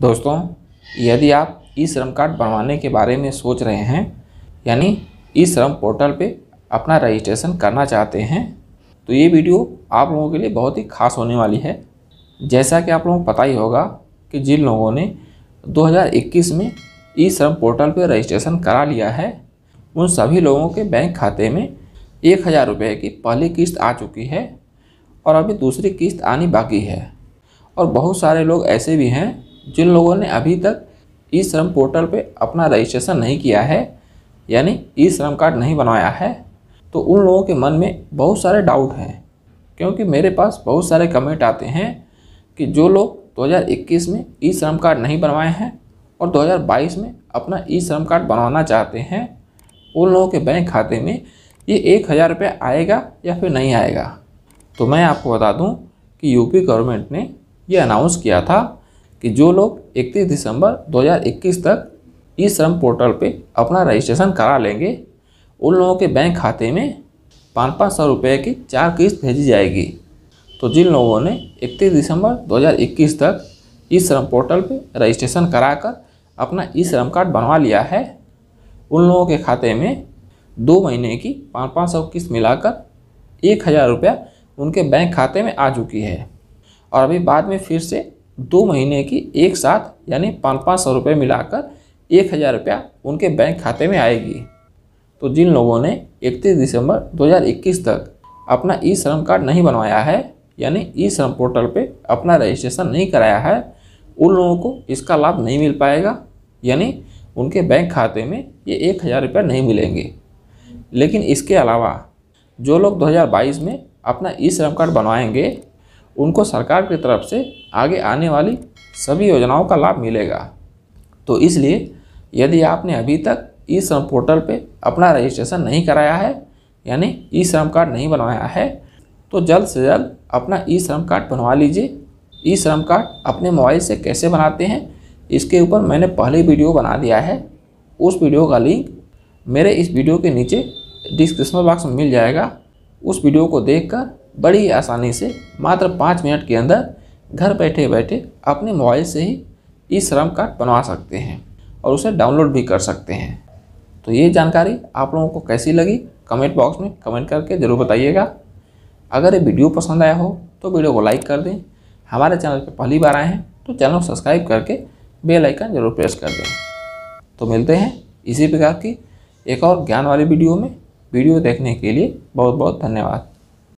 दोस्तों यदि आप ई श्रम कार्ड बनवाने के बारे में सोच रहे हैं यानी ई श्रम पोर्टल पे अपना रजिस्ट्रेशन करना चाहते हैं तो ये वीडियो आप लोगों के लिए बहुत ही खास होने वाली है जैसा कि आप लोगों को पता ही होगा कि जिन लोगों ने 2021 में ई श्रम पोर्टल पर रजिस्ट्रेशन करा लिया है उन सभी लोगों के बैंक खाते में एक हज़ार रुपये की पहली किस्त आ चुकी है और अभी दूसरी किस्त आनी बाकी है और बहुत सारे लोग ऐसे भी हैं जिन लोगों ने अभी तक ई श्रम पोर्टल पे अपना रजिस्ट्रेशन नहीं किया है यानी ई श्रम कार्ड नहीं बनवाया है तो उन लोगों के मन में बहुत सारे डाउट हैं क्योंकि मेरे पास बहुत सारे कमेंट आते हैं कि जो लोग 2021 में ई श्रम कार्ड नहीं बनवाए हैं और 2022 में अपना ई श्रम कार्ड बनवाना चाहते हैं उन लोगों के बैंक खाते में ये एक हज़ार रुपये आएगा या फिर नहीं आएगा तो मैं आपको बता दूं कि यूपी गवर्नमेंट ने ये अनाउंस किया था कि जो लोग 31 दिसंबर 2021 तक ई श्रम पोर्टल पे अपना रजिस्ट्रेशन करा लेंगे उन लोगों के बैंक खाते में पाँच पाँच सौ रुपये की चार किस्त भेजी जाएगी तो जिन लोगों ने 31 दिसंबर 2021 तक ई श्रम पोर्टल पे रजिस्ट्रेशन कराकर अपना ई श्रम कार्ड बनवा लिया है उन लोगों के खाते में दो महीने की पाँच पाँच सौ किस्त मिलाकर एक हज़ार रुपया उनके बैंक खाते में आ चुकी है और अभी बाद में फिर से दो महीने की एक साथ यानी पाँच पाँच सौ रुपये मिलाकर एक हज़ार रुपया उनके बैंक खाते में आएगी तो जिन लोगों ने 31 दिसंबर 2021 तक अपना ई श्रम कार्ड नहीं बनवाया है यानी ई श्रम पोर्टल पे अपना रजिस्ट्रेशन नहीं कराया है उन लोगों को इसका लाभ नहीं मिल पाएगा यानी उनके बैंक खाते में ये एक हज़ार रुपये नहीं मिलेंगे लेकिन इसके अलावा जो लोग 2022 में अपना ई श्रम कार्ड बनवाएंगे उनको सरकार की तरफ से आगे आने वाली सभी योजनाओं का लाभ मिलेगा तो इसलिए यदि आपने अभी तक ई श्रम पोर्टल पे अपना रजिस्ट्रेशन नहीं कराया है यानी ई श्रम कार्ड नहीं बनवाया है तो जल्द से जल्द अपना ई श्रम कार्ड बनवा लीजिए ई श्रम कार्ड अपने मोबाइल से कैसे बनाते हैं इसके ऊपर मैंने पहले वीडियो बना दिया है उस वीडियो का लिंक मेरे इस वीडियो के नीचे डिस्क्रिप्शन बॉक्स में मिल जाएगा उस वीडियो को देखकर बड़ी आसानी से मात्र पाँच मिनट के अंदर घर बैठे बैठे अपने मोबाइल से ही ई श्रम कार्ड बनवा सकते हैं और उसे डाउनलोड भी कर सकते हैं तो ये जानकारी आप लोगों को कैसी लगी कमेंट बॉक्स में कमेंट करके ज़रूर बताइएगा अगर ये वीडियो पसंद आया हो तो वीडियो को लाइक कर दें हमारे चैनल पर पहली बार आए हैं तो चैनल को सब्सक्राइब करके बेल आइकन जरूर प्रेस कर दें तो मिलते हैं इसी प्रकार की एक और ज्ञान वाली वीडियो में वीडियो देखने के लिए बहुत बहुत धन्यवाद